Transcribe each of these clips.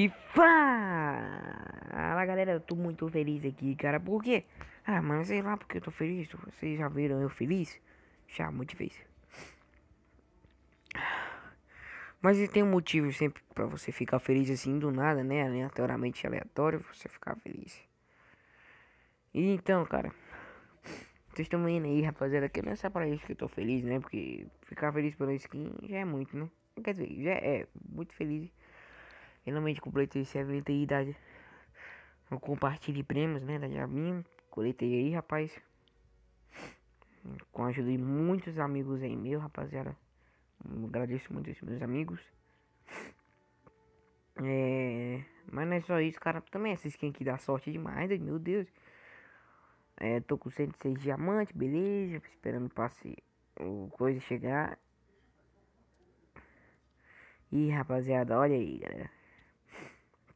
E fala galera, eu tô muito feliz aqui, cara. Por quê? Ah, mas sei lá porque eu tô feliz. Vocês já viram eu feliz? Já, muito difícil. Mas tem um motivo sempre para você ficar feliz assim do nada, né? Aleatoriamente aleatório você ficar feliz. E então, cara. Vocês estão vendo aí, rapaziada, que não é só pra isso que eu tô feliz, né? Porque ficar feliz pela skin já é muito, né? Quer dizer, já é, é muito feliz Finalmente completei 70 e da... Eu compartilhei prêmios, né? Da Jabinha. Coletei aí, rapaz. Com a ajuda de muitos amigos aí meu, rapaziada. agradeço muito esses meus amigos. É... Mas não é só isso, cara. Também essa skin aqui dá sorte demais, né? meu Deus. É, tô com 106 diamantes, beleza. Esperando passe o coisa chegar. E rapaziada, olha aí, galera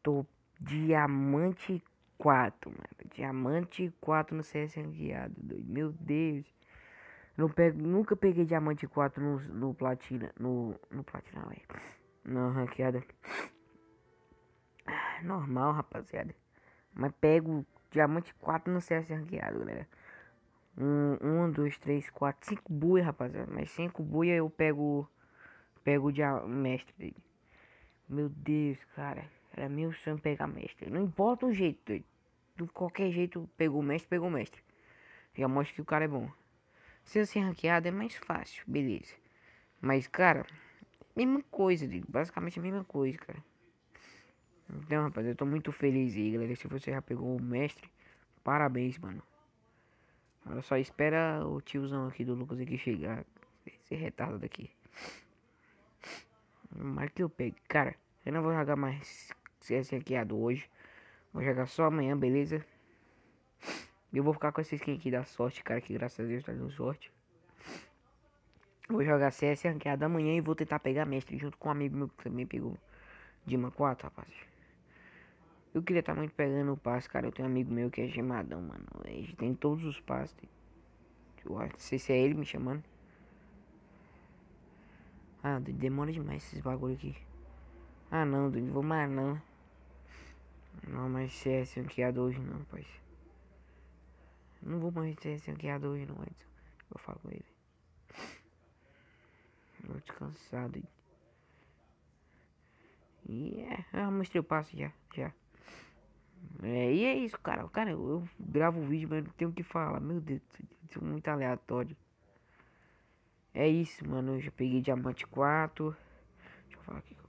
tô diamante 4, mano. Diamante 4 no CS ranqueado, doido. Meu Deus. Não pego, nunca peguei diamante 4 no, no platina. No, no platina, ué. Na ranqueada. Ah, normal, rapaziada. Mas pego diamante 4 no CS ranqueado, galera. 1, 2, 3, 4, 5 buias, rapaziada. Mas 5 buias eu pego. Pego o mestre dele. Meu Deus, cara. Era meu sonho é pegar mestre. Não importa o jeito, de qualquer jeito, pegou o mestre, pegou o mestre. Já mostra que o cara é bom. Se eu ser ranqueado é mais fácil, beleza. Mas, cara, mesma coisa, digo basicamente a mesma coisa, cara. Então, rapaz, eu tô muito feliz aí, galera. Se você já pegou o mestre, parabéns, mano. Agora só espera o tiozão aqui do Lucas aqui chegar. Esse retardado aqui. Mas que eu pegue, cara. Eu não vou jogar mais CS aqui hoje. Vou jogar só amanhã, beleza? Eu vou ficar com esses skin aqui da sorte, cara, que graças a Deus tá dando sorte. Vou jogar CS ranqueado amanhã e vou tentar pegar mestre junto com um amigo meu que também pegou Dima 4, rapaz. Eu queria estar tá muito pegando o passe, cara. Eu tenho um amigo meu que é gemadão, mano. Ele tem todos os passes. Eu acho, não sei se é ele me chamando. Ah, demora demais esses bagulho aqui. Ah, não, não vou mais não. Não, mais ser ranqueado é é hoje não, pai Não vou mais ser ranqueado hoje não, Edson. Eu falo com ele. Tô descansado. E yeah. é, eu mostrei o passo já, já. É, e é isso, cara. Cara, eu, eu gravo o vídeo, mas não tenho o que falar. Meu Deus, sou é muito aleatório. É isso, mano. Eu já peguei diamante 4. Deixa eu falar aqui.